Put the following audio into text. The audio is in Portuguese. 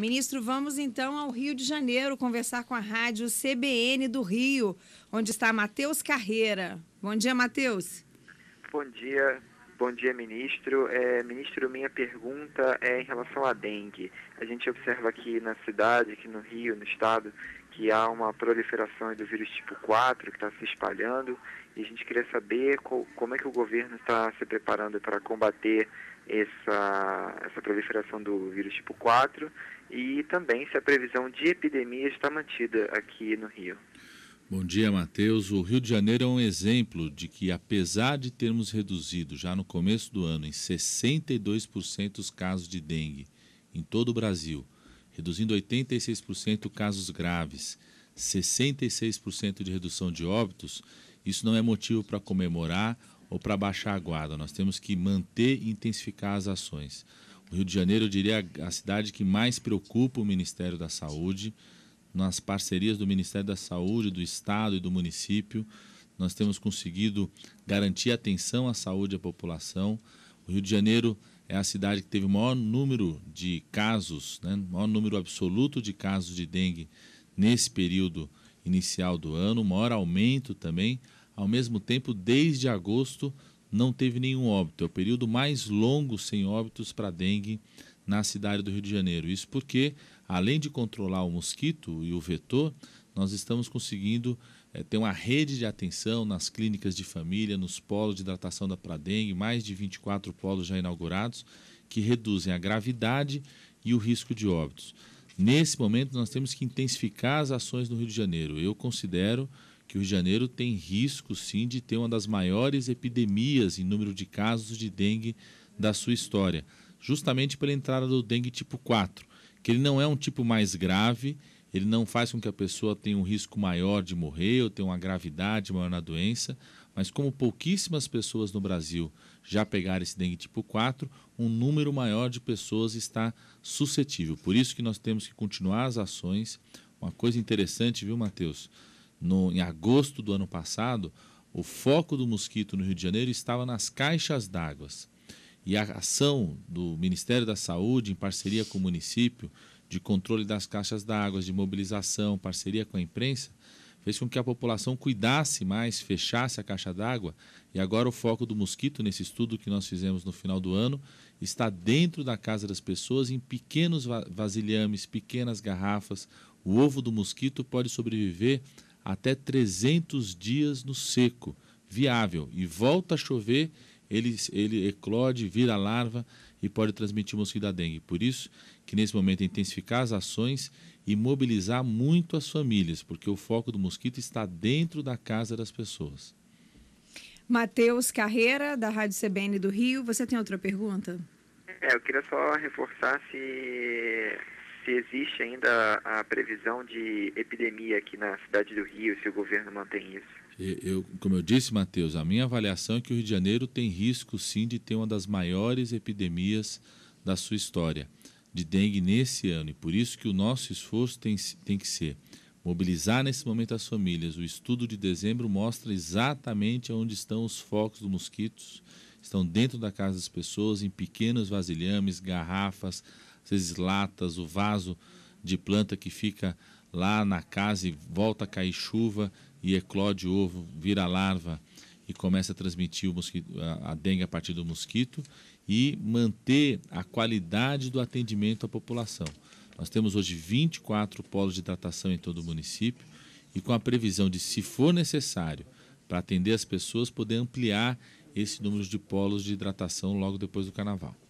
Ministro, vamos então ao Rio de Janeiro conversar com a rádio CBN do Rio, onde está Matheus Carreira. Bom dia, Matheus. Bom dia, Bom dia, ministro. É, ministro, minha pergunta é em relação à dengue. A gente observa aqui na cidade, aqui no Rio, no estado, que há uma proliferação do vírus tipo 4 que está se espalhando e a gente queria saber co como é que o governo está se preparando para combater essa, essa proliferação do vírus tipo 4 e também se a previsão de epidemia está mantida aqui no Rio. Bom dia, Matheus. O Rio de Janeiro é um exemplo de que, apesar de termos reduzido já no começo do ano em 62% os casos de dengue em todo o Brasil, reduzindo 86% casos graves, 66% de redução de óbitos, isso não é motivo para comemorar ou para baixar a guarda. Nós temos que manter e intensificar as ações. O Rio de Janeiro, eu diria, a cidade que mais preocupa o Ministério da Saúde. Nas parcerias do Ministério da Saúde, do Estado e do município, nós temos conseguido garantir atenção à saúde da população. O Rio de Janeiro é a cidade que teve o maior número de casos, né, maior número absoluto de casos de dengue nesse período inicial do ano, maior aumento também. Ao mesmo tempo, desde agosto não teve nenhum óbito. É o período mais longo sem óbitos para dengue na cidade do Rio de Janeiro. Isso porque, além de controlar o mosquito e o vetor, nós estamos conseguindo é, ter uma rede de atenção nas clínicas de família, nos polos de hidratação da Pradengue, mais de 24 polos já inaugurados, que reduzem a gravidade e o risco de óbitos. Nesse momento, nós temos que intensificar as ações no Rio de Janeiro. Eu considero que o Rio de Janeiro tem risco, sim, de ter uma das maiores epidemias em número de casos de dengue da sua história, justamente pela entrada do dengue tipo 4, que ele não é um tipo mais grave, ele não faz com que a pessoa tenha um risco maior de morrer ou tenha uma gravidade maior na doença, mas como pouquíssimas pessoas no Brasil já pegaram esse dengue tipo 4, um número maior de pessoas está suscetível. Por isso que nós temos que continuar as ações. Uma coisa interessante, viu, Matheus? No, em agosto do ano passado, o foco do mosquito no Rio de Janeiro estava nas caixas d'água. E a ação do Ministério da Saúde, em parceria com o município, de controle das caixas d'água, de mobilização, parceria com a imprensa, fez com que a população cuidasse mais, fechasse a caixa d'água. E agora o foco do mosquito, nesse estudo que nós fizemos no final do ano, está dentro da casa das pessoas, em pequenos vasilhames, pequenas garrafas. O ovo do mosquito pode sobreviver até 300 dias no seco, viável. E volta a chover ele, ele eclode, vira larva e pode transmitir o mosquito da dengue. Por isso que nesse momento é intensificar as ações e mobilizar muito as famílias, porque o foco do mosquito está dentro da casa das pessoas. Matheus Carreira, da Rádio CBN do Rio, você tem outra pergunta? É, eu queria só reforçar se se existe ainda a previsão de epidemia aqui na cidade do Rio, se o governo mantém isso. Eu, como eu disse, Matheus, a minha avaliação é que o Rio de Janeiro tem risco sim de ter uma das maiores epidemias da sua história de dengue nesse ano. E por isso que o nosso esforço tem, tem que ser mobilizar nesse momento as famílias. O estudo de dezembro mostra exatamente onde estão os focos dos mosquitos. Estão dentro da casa das pessoas, em pequenos vasilhames, garrafas, vezes latas, o vaso de planta que fica lá na casa e volta a cair chuva e eclode o ovo, vira larva e começa a transmitir mosquito, a dengue a partir do mosquito e manter a qualidade do atendimento à população. Nós temos hoje 24 polos de hidratação em todo o município e com a previsão de, se for necessário, para atender as pessoas, poder ampliar esse número de polos de hidratação logo depois do carnaval.